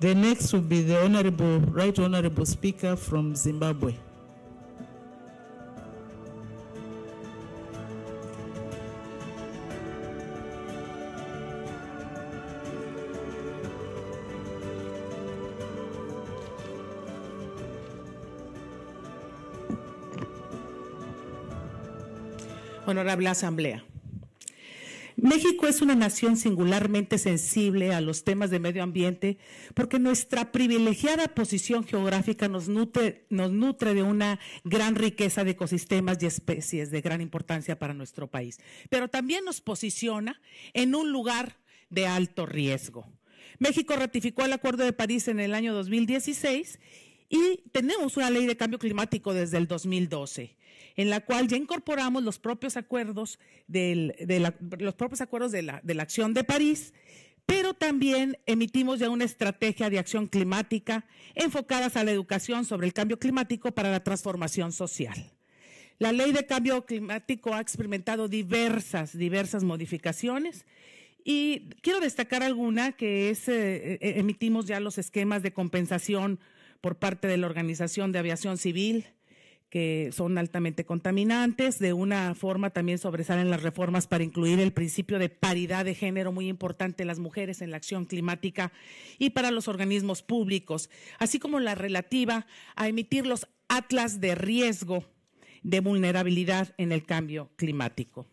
The next will be the Honorable, Right Honorable Speaker from Zimbabwe. Honorable Asamblea. México es una nación singularmente sensible a los temas de medio ambiente porque nuestra privilegiada posición geográfica nos nutre, de una gran riqueza de ecosistemas y especies de gran importancia para nuestro país, pero también nos posiciona en un lugar de alto riesgo. México ratificó el Acuerdo de París en el año 2016 y tenemos una ley de cambio climático desde el 2012, en la cual ya incorporamos los propios acuerdos, de la, los propios acuerdos de la, acción de París, pero también emitimos ya una estrategia de acción climática enfocadas a la educación sobre el cambio climático para la transformación social. La ley de cambio climático ha experimentado diversas, diversas modificaciones y quiero destacar alguna que es, eh, eh, emitimos ya los esquemas de compensación por parte de la Organización de Aviación Civil, que son altamente contaminantes. De una forma también sobresalen las reformas para incluir el principio de paridad de género muy importante las mujeres en la acción climática y para los organismos públicos, así como la relativa a emitir los atlas de riesgo de vulnerabilidad en el cambio climático.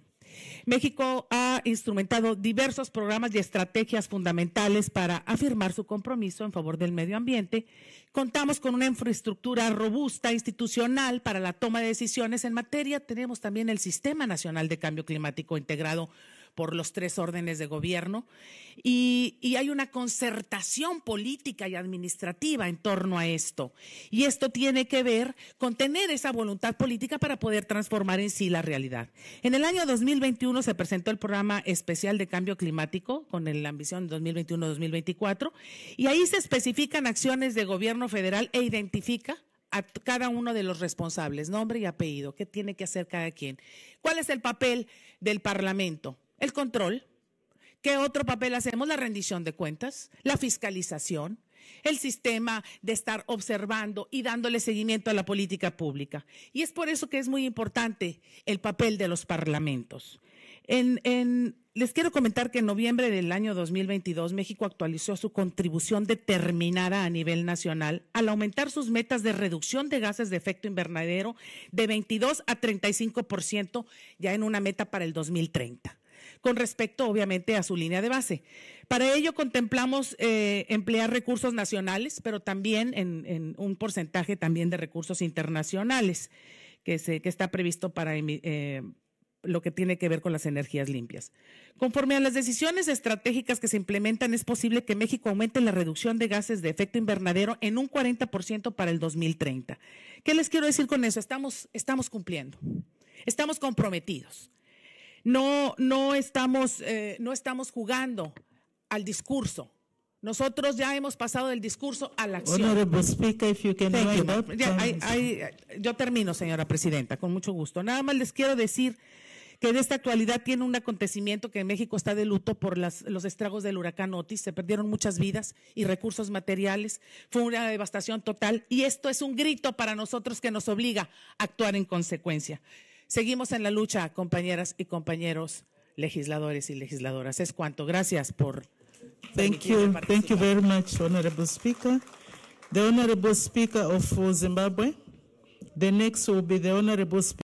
México ha instrumentado diversos programas y estrategias fundamentales para afirmar su compromiso en favor del medio ambiente. Contamos con una infraestructura robusta institucional para la toma de decisiones en materia. Tenemos también el Sistema Nacional de Cambio Climático integrado por los tres órdenes de gobierno y, hay una concertación política y administrativa en torno a esto. Y esto tiene que ver con tener esa voluntad política para poder transformar en sí la realidad. En el año 2021 se presentó el programa especial de cambio climático con la ambición 2021-2024 y ahí se especifican acciones de gobierno federal e identifica a cada uno de los responsables, nombre y apellido, qué tiene que hacer cada quien. ¿Cuál es el papel del Parlamento? el control. ¿Qué otro papel hacemos? La rendición de cuentas, la fiscalización, el sistema de estar observando y dándole seguimiento a la política pública. Y es por eso que es muy importante el papel de los parlamentos. les quiero comentar que en noviembre del año 2022 México actualizó su contribución determinada a nivel nacional al aumentar sus metas de reducción de gases de efecto invernadero de 22 a 35% ya en una meta para el 2030 con respecto obviamente a su línea de base. Para ello contemplamos eh, emplear recursos nacionales, pero también en, un porcentaje también de recursos internacionales que, que está previsto para... Eh, lo que tiene que ver con las energías limpias. Conforme a las decisiones estratégicas que se implementan, es posible que México aumente la reducción de gases de efecto invernadero en un 40% para el 2030. ¿Qué les quiero decir con eso? Estamos, estamos cumpliendo, estamos comprometidos no, no, estamos, eh, no estamos jugando al discurso. Nosotros ya hemos pasado del discurso a la acción. Honorable yo termino, señora presidenta, con mucho gusto. Nada más les quiero decir que en esta actualidad tiene un acontecimiento que en México está de luto por los estragos del huracán Otis. Se perdieron muchas vidas y recursos materiales. Fue una devastación total y esto es un grito para nosotros que nos obliga a actuar en consecuencia. Seguimos en la lucha, compañeras y compañeros legisladores y legisladoras. Es cuanto. Gracias por. Thank you. Thank you very much, Honorable Speaker. The Honorable Speaker of uh, Zimbabwe. The next will be the Honorable Speaker.